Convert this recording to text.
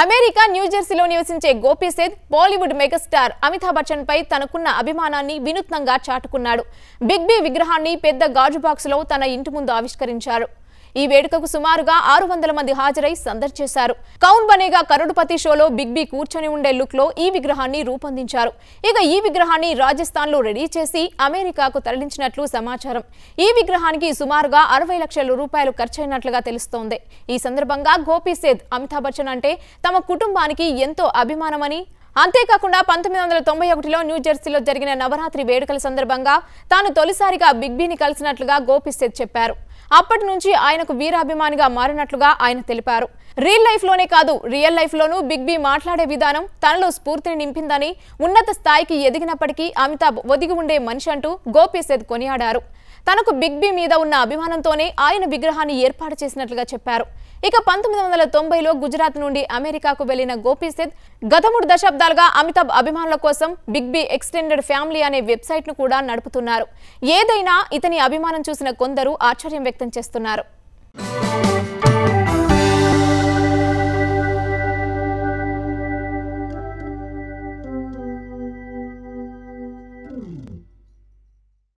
America న్యూజెర్సీలో నివసించే గోపీసేద్ బాలీవుడ్ మెగాస్టార్ అమితాబ్ బచ్చన్ పై తనకున్న అభిమానాన్ని వినూత్నంగా చాటుకున్నాడు బిగ్ బి విగ్రహాన్ని పెద్ద గాజు బాక్సులో తన ఇంటి ముందు ఆవిష్కరించారు ఈ వేడుకకు సుమారుగా ఆరు వందల మంది హాజరై సందర్ చేశారు కౌన్ బనేగా కరుడుపతి షోలో బిగ్ బి కూర్చొని ఉండే లుక్ లో ఈ విగ్రహాన్ని రూపొందించారు ఇక ఈ విగ్రహాన్ని రాజస్థాన్ లో రెడీ చేసి అమెరికాకు తరలించినట్లు సమాచారం ఈ విగ్రహానికి సుమారుగా అరవై లక్షల రూపాయలు ఖర్చయినట్లుగా తెలుస్తోంది ఈ సందర్భంగా గోపీ సేద్ అమితాబ్ బచ్చన్ అంటే తమ కుటుంబానికి ఎంతో అభిమానమని అంతేకాకుండా పంతొమ్మిది వందల తొంభై ఒకటిలో న్యూజెర్సీలో జరిగిన నవరాత్రి వేడుకల సందర్భంగా తాను తొలిసారిగా బిగ్ బీని కలిసినట్లుగా గోపిస్తే చెప్పారు అప్పటి నుంచి ఆయనకు వీరాభిమానిగా మారినట్లుగా ఆయన తెలిపారు రియల్ లైఫ్లోనే కాదు రియల్ లైఫ్లోనూ బిగ్ బి మాట్లాడే విధానం తనలో స్ఫూర్తిని నింపిందని ఉన్నత స్థాయికి ఎదిగినప్పటికీ అమితాబ్ ఒదిగి ఉండే మనిషి అంటూ గోపీసేద్ కొనియాడారు తనకు బిగ్ బి మీద ఉన్న అభిమానంతోనే ఆయన విగ్రహాన్ని ఏర్పాటు చేసినట్లుగా చెప్పారు ఇక పంతొమ్మిది వందల తొంభైలో గుజరాత్ నుండి అమెరికాకు వెళ్లిన గోపీసేద్ గత మూడు దశాబ్దాలుగా అమితాబ్ అభిమానుల కోసం బిగ్ బి ఎక్స్టెండెడ్ ఫ్యామిలీ అనే వెబ్సైట్ను కూడా నడుపుతున్నారు ఏదైనా ఇతని అభిమానం చూసిన కొందరు ఆశ్చర్యం వ్యక్తం చేస్తున్నారు